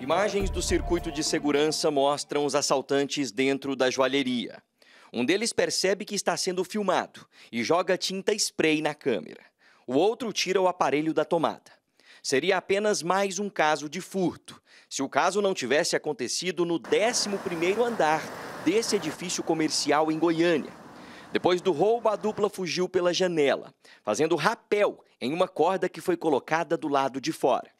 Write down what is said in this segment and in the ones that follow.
Imagens do circuito de segurança mostram os assaltantes dentro da joalheria. Um deles percebe que está sendo filmado e joga tinta spray na câmera. O outro tira o aparelho da tomada. Seria apenas mais um caso de furto, se o caso não tivesse acontecido no 11º andar desse edifício comercial em Goiânia. Depois do roubo, a dupla fugiu pela janela, fazendo rapel em uma corda que foi colocada do lado de fora.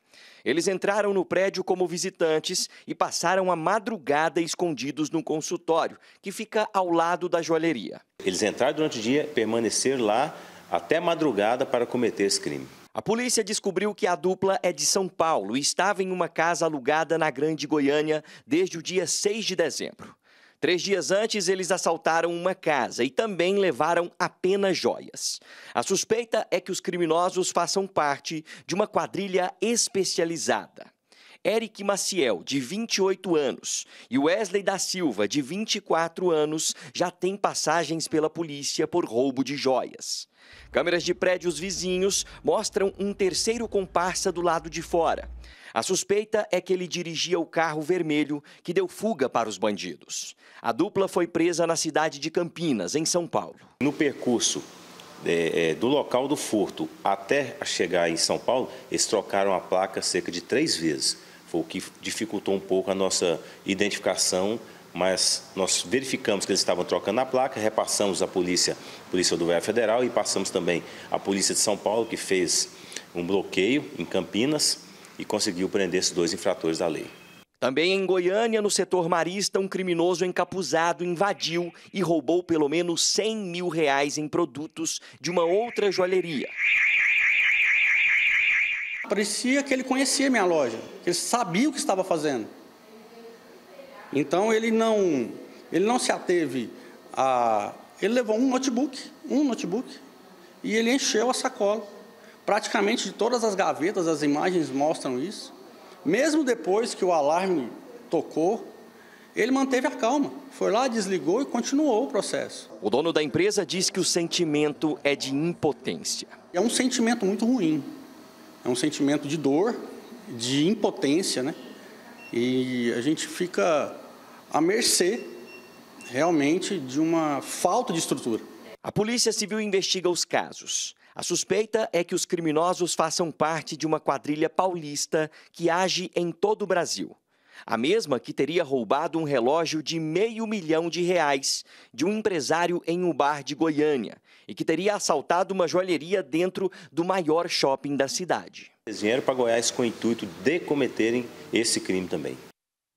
Eles entraram no prédio como visitantes e passaram a madrugada escondidos no consultório, que fica ao lado da joalheria. Eles entraram durante o dia, permaneceram lá até madrugada para cometer esse crime. A polícia descobriu que a dupla é de São Paulo e estava em uma casa alugada na Grande Goiânia desde o dia 6 de dezembro. Três dias antes, eles assaltaram uma casa e também levaram apenas joias. A suspeita é que os criminosos façam parte de uma quadrilha especializada. Eric Maciel, de 28 anos, e Wesley da Silva, de 24 anos, já têm passagens pela polícia por roubo de joias. Câmeras de prédios vizinhos mostram um terceiro comparsa do lado de fora. A suspeita é que ele dirigia o carro vermelho que deu fuga para os bandidos. A dupla foi presa na cidade de Campinas, em São Paulo. No percurso é, é, do local do furto até chegar em São Paulo, eles trocaram a placa cerca de três vezes. Foi o que dificultou um pouco a nossa identificação, mas nós verificamos que eles estavam trocando a placa, repassamos a polícia, a polícia do Federal e passamos também a polícia de São Paulo, que fez um bloqueio em Campinas e conseguiu prender esses dois infratores da lei. Também em Goiânia, no setor marista, um criminoso encapuzado invadiu e roubou pelo menos 100 mil reais em produtos de uma outra joalheria. Parecia que ele conhecia minha loja, que ele sabia o que estava fazendo. Então ele não, ele não se ateve a. Ele levou um notebook, um notebook, e ele encheu a sacola. Praticamente de todas as gavetas, as imagens mostram isso. Mesmo depois que o alarme tocou, ele manteve a calma, foi lá, desligou e continuou o processo. O dono da empresa diz que o sentimento é de impotência. É um sentimento muito ruim, é um sentimento de dor, de impotência, né? E a gente fica à mercê, realmente, de uma falta de estrutura. A Polícia Civil investiga os casos. A suspeita é que os criminosos façam parte de uma quadrilha paulista que age em todo o Brasil a mesma que teria roubado um relógio de meio milhão de reais de um empresário em um bar de Goiânia e que teria assaltado uma joalheria dentro do maior shopping da cidade. Eles vieram para Goiás com o intuito de cometerem esse crime também.